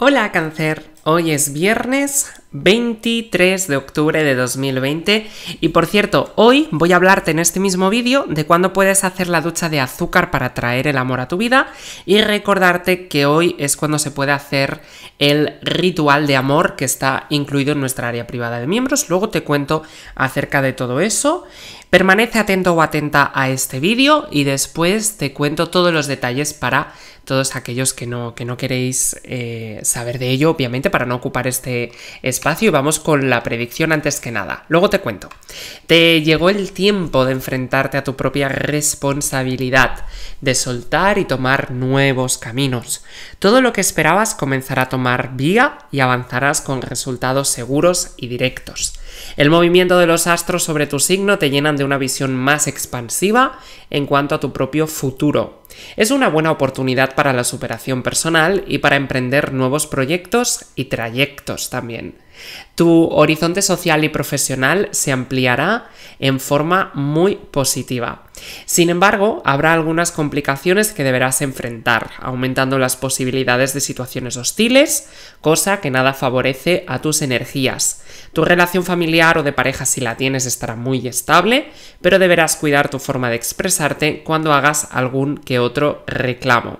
Hola cáncer, Hoy es viernes 23 de octubre de 2020 y por cierto, hoy voy a hablarte en este mismo vídeo de cuándo puedes hacer la ducha de azúcar para traer el amor a tu vida y recordarte que hoy es cuando se puede hacer el ritual de amor que está incluido en nuestra área privada de miembros. Luego te cuento acerca de todo eso. Permanece atento o atenta a este vídeo y después te cuento todos los detalles para todos aquellos que no, que no queréis eh, saber de ello, obviamente, para no ocupar este espacio y vamos con la predicción antes que nada. Luego te cuento. Te llegó el tiempo de enfrentarte a tu propia responsabilidad, de soltar y tomar nuevos caminos. Todo lo que esperabas comenzará a tomar vía y avanzarás con resultados seguros y directos. El movimiento de los astros sobre tu signo te llenan de una visión más expansiva en cuanto a tu propio futuro. Es una buena oportunidad para la superación personal y para emprender nuevos proyectos y trayectos también. Tu horizonte social y profesional se ampliará en forma muy positiva. Sin embargo, habrá algunas complicaciones que deberás enfrentar, aumentando las posibilidades de situaciones hostiles, cosa que nada favorece a tus energías. Tu relación familiar o de pareja si la tienes estará muy estable, pero deberás cuidar tu forma de expresarte cuando hagas algún que otro reclamo.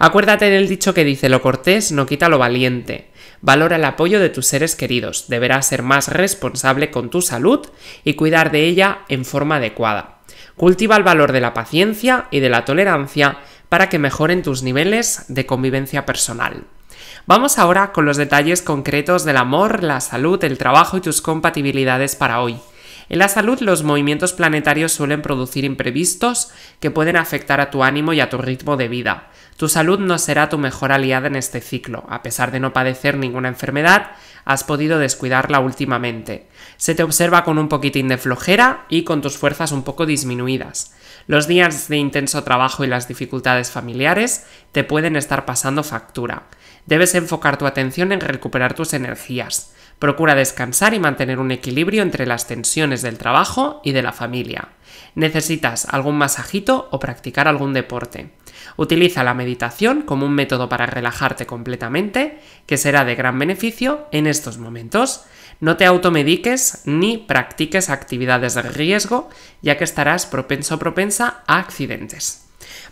Acuérdate del dicho que dice lo cortés no quita lo valiente. Valora el apoyo de tus seres queridos, deberás ser más responsable con tu salud y cuidar de ella en forma adecuada. Cultiva el valor de la paciencia y de la tolerancia para que mejoren tus niveles de convivencia personal. Vamos ahora con los detalles concretos del amor, la salud, el trabajo y tus compatibilidades para hoy. En la salud, los movimientos planetarios suelen producir imprevistos que pueden afectar a tu ánimo y a tu ritmo de vida. Tu salud no será tu mejor aliada en este ciclo. A pesar de no padecer ninguna enfermedad, has podido descuidarla últimamente. Se te observa con un poquitín de flojera y con tus fuerzas un poco disminuidas. Los días de intenso trabajo y las dificultades familiares te pueden estar pasando factura. Debes enfocar tu atención en recuperar tus energías. Procura descansar y mantener un equilibrio entre las tensiones del trabajo y de la familia. Necesitas algún masajito o practicar algún deporte. Utiliza la meditación como un método para relajarte completamente, que será de gran beneficio en estos momentos. No te automediques ni practiques actividades de riesgo, ya que estarás propenso o propensa a accidentes.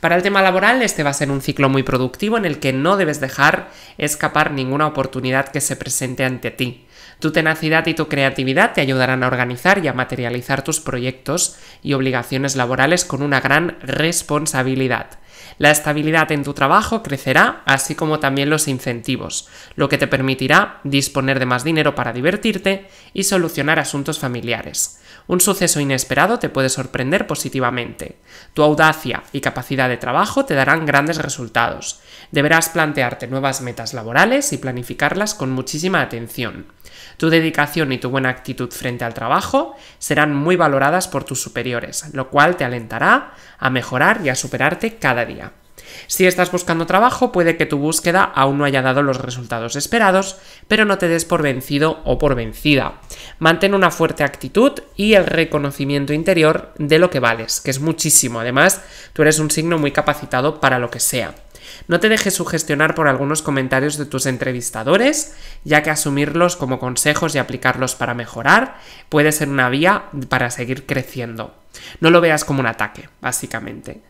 Para el tema laboral, este va a ser un ciclo muy productivo en el que no debes dejar escapar ninguna oportunidad que se presente ante ti. Tu tenacidad y tu creatividad te ayudarán a organizar y a materializar tus proyectos y obligaciones laborales con una gran responsabilidad. La estabilidad en tu trabajo crecerá, así como también los incentivos, lo que te permitirá disponer de más dinero para divertirte y solucionar asuntos familiares. Un suceso inesperado te puede sorprender positivamente. Tu audacia y capacidad de trabajo te darán grandes resultados. Deberás plantearte nuevas metas laborales y planificarlas con muchísima atención. Tu dedicación y tu buena actitud frente al trabajo serán muy valoradas por tus superiores, lo cual te alentará a mejorar y a superarte cada día. Si estás buscando trabajo, puede que tu búsqueda aún no haya dado los resultados esperados, pero no te des por vencido o por vencida. Mantén una fuerte actitud y el reconocimiento interior de lo que vales, que es muchísimo. Además, tú eres un signo muy capacitado para lo que sea. No te dejes sugestionar por algunos comentarios de tus entrevistadores, ya que asumirlos como consejos y aplicarlos para mejorar puede ser una vía para seguir creciendo. No lo veas como un ataque, básicamente.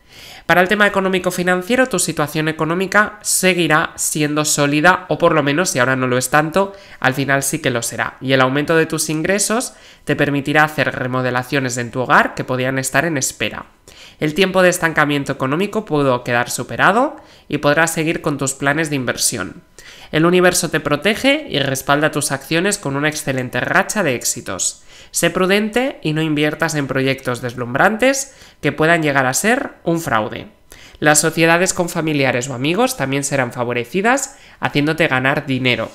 Para el tema económico-financiero, tu situación económica seguirá siendo sólida, o por lo menos, si ahora no lo es tanto, al final sí que lo será. Y el aumento de tus ingresos te permitirá hacer remodelaciones en tu hogar que podían estar en espera. El tiempo de estancamiento económico pudo quedar superado y podrás seguir con tus planes de inversión. El universo te protege y respalda tus acciones con una excelente racha de éxitos. Sé prudente y no inviertas en proyectos deslumbrantes que puedan llegar a ser un fraude. Las sociedades con familiares o amigos también serán favorecidas, haciéndote ganar dinero.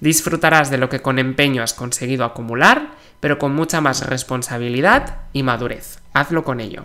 Disfrutarás de lo que con empeño has conseguido acumular, pero con mucha más responsabilidad y madurez. Hazlo con ello.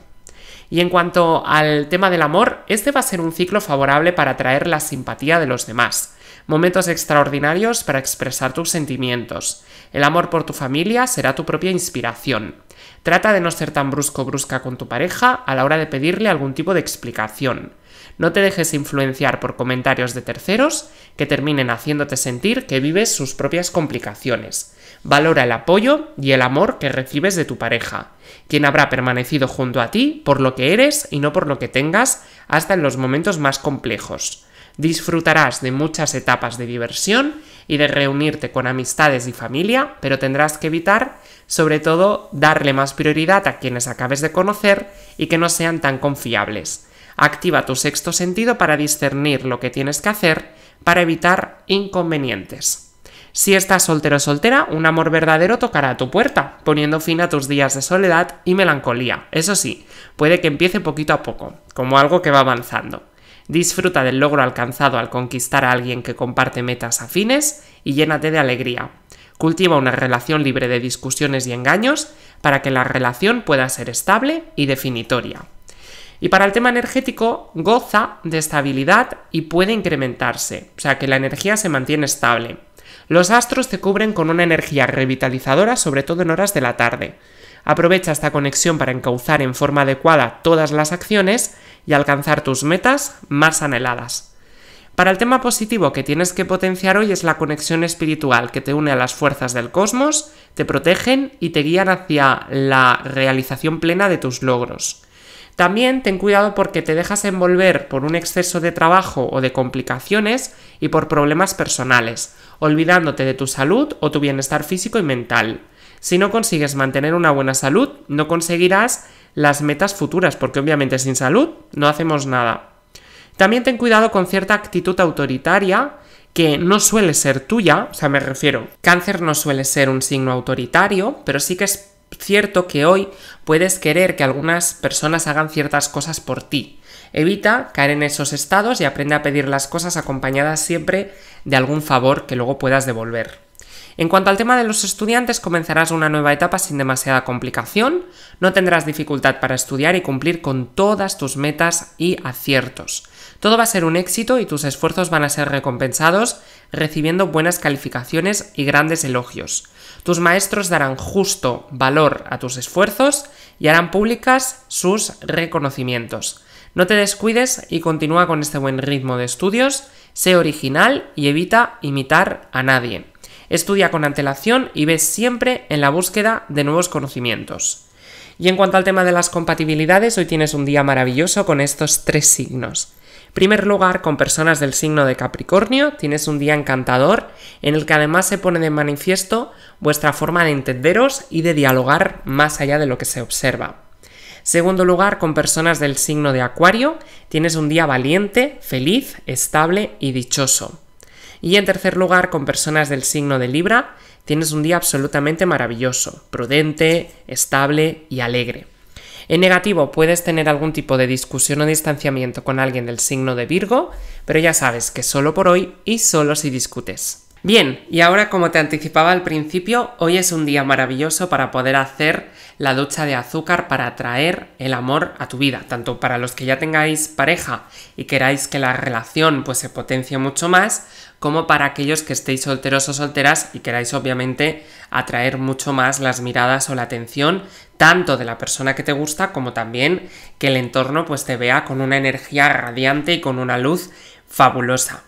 Y en cuanto al tema del amor, este va a ser un ciclo favorable para atraer la simpatía de los demás momentos extraordinarios para expresar tus sentimientos. El amor por tu familia será tu propia inspiración. Trata de no ser tan brusco o brusca con tu pareja a la hora de pedirle algún tipo de explicación. No te dejes influenciar por comentarios de terceros que terminen haciéndote sentir que vives sus propias complicaciones. Valora el apoyo y el amor que recibes de tu pareja, quien habrá permanecido junto a ti por lo que eres y no por lo que tengas hasta en los momentos más complejos. Disfrutarás de muchas etapas de diversión y de reunirte con amistades y familia, pero tendrás que evitar, sobre todo, darle más prioridad a quienes acabes de conocer y que no sean tan confiables. Activa tu sexto sentido para discernir lo que tienes que hacer para evitar inconvenientes. Si estás soltero o soltera, un amor verdadero tocará a tu puerta, poniendo fin a tus días de soledad y melancolía. Eso sí, puede que empiece poquito a poco, como algo que va avanzando. Disfruta del logro alcanzado al conquistar a alguien que comparte metas afines y llénate de alegría. Cultiva una relación libre de discusiones y engaños para que la relación pueda ser estable y definitoria. Y para el tema energético, goza de estabilidad y puede incrementarse, o sea que la energía se mantiene estable. Los astros te cubren con una energía revitalizadora, sobre todo en horas de la tarde. Aprovecha esta conexión para encauzar en forma adecuada todas las acciones y alcanzar tus metas más anheladas. Para el tema positivo que tienes que potenciar hoy es la conexión espiritual que te une a las fuerzas del cosmos, te protegen y te guían hacia la realización plena de tus logros. También ten cuidado porque te dejas envolver por un exceso de trabajo o de complicaciones y por problemas personales, olvidándote de tu salud o tu bienestar físico y mental. Si no consigues mantener una buena salud, no conseguirás las metas futuras, porque obviamente sin salud no hacemos nada. También ten cuidado con cierta actitud autoritaria que no suele ser tuya, o sea, me refiero, cáncer no suele ser un signo autoritario, pero sí que es cierto que hoy puedes querer que algunas personas hagan ciertas cosas por ti. Evita caer en esos estados y aprende a pedir las cosas acompañadas siempre de algún favor que luego puedas devolver. En cuanto al tema de los estudiantes, comenzarás una nueva etapa sin demasiada complicación, no tendrás dificultad para estudiar y cumplir con todas tus metas y aciertos. Todo va a ser un éxito y tus esfuerzos van a ser recompensados recibiendo buenas calificaciones y grandes elogios. Tus maestros darán justo valor a tus esfuerzos y harán públicas sus reconocimientos. No te descuides y continúa con este buen ritmo de estudios, sé original y evita imitar a nadie. Estudia con antelación y ves siempre en la búsqueda de nuevos conocimientos. Y en cuanto al tema de las compatibilidades, hoy tienes un día maravilloso con estos tres signos. En primer lugar, con personas del signo de Capricornio, tienes un día encantador en el que además se pone de manifiesto vuestra forma de entenderos y de dialogar más allá de lo que se observa. Segundo lugar, con personas del signo de Acuario, tienes un día valiente, feliz, estable y dichoso. Y en tercer lugar, con personas del signo de Libra, tienes un día absolutamente maravilloso, prudente, estable y alegre. En negativo, puedes tener algún tipo de discusión o distanciamiento con alguien del signo de Virgo, pero ya sabes que solo por hoy y solo si discutes. Bien, y ahora como te anticipaba al principio, hoy es un día maravilloso para poder hacer la ducha de azúcar para atraer el amor a tu vida, tanto para los que ya tengáis pareja y queráis que la relación pues se potencie mucho más, como para aquellos que estéis solteros o solteras y queráis obviamente atraer mucho más las miradas o la atención tanto de la persona que te gusta como también que el entorno pues te vea con una energía radiante y con una luz fabulosa.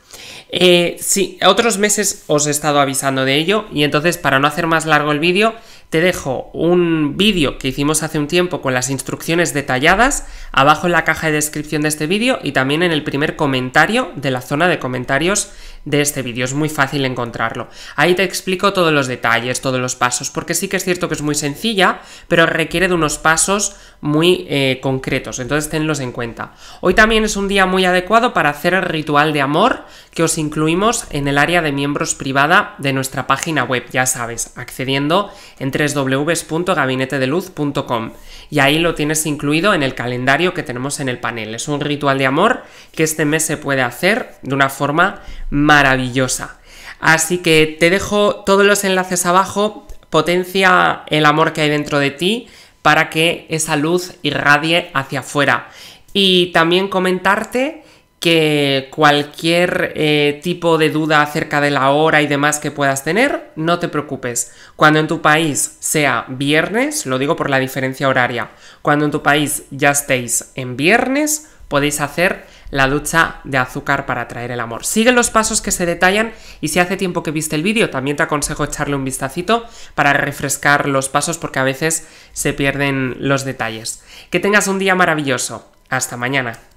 Eh, sí, otros meses os he estado avisando de ello y entonces para no hacer más largo el vídeo, te dejo un vídeo que hicimos hace un tiempo con las instrucciones detalladas abajo en la caja de descripción de este vídeo y también en el primer comentario de la zona de comentarios de este vídeo. Es muy fácil encontrarlo. Ahí te explico todos los detalles, todos los pasos, porque sí que es cierto que es muy sencilla, pero requiere de unos pasos muy eh, concretos, entonces tenlos en cuenta. Hoy también es un día muy adecuado para hacer el ritual de amor que os incluimos en el área de miembros privada de nuestra página web, ya sabes, accediendo en www.gabinetedeluz.com y ahí lo tienes incluido en el calendario que tenemos en el panel. Es un ritual de amor que este mes se puede hacer de una forma maravillosa. Así que te dejo todos los enlaces abajo, potencia el amor que hay dentro de ti para que esa luz irradie hacia afuera. Y también comentarte que cualquier eh, tipo de duda acerca de la hora y demás que puedas tener, no te preocupes. Cuando en tu país sea viernes, lo digo por la diferencia horaria, cuando en tu país ya estéis en viernes, podéis hacer la ducha de azúcar para atraer el amor. Sigue los pasos que se detallan y si hace tiempo que viste el vídeo, también te aconsejo echarle un vistacito para refrescar los pasos porque a veces se pierden los detalles. Que tengas un día maravilloso. Hasta mañana.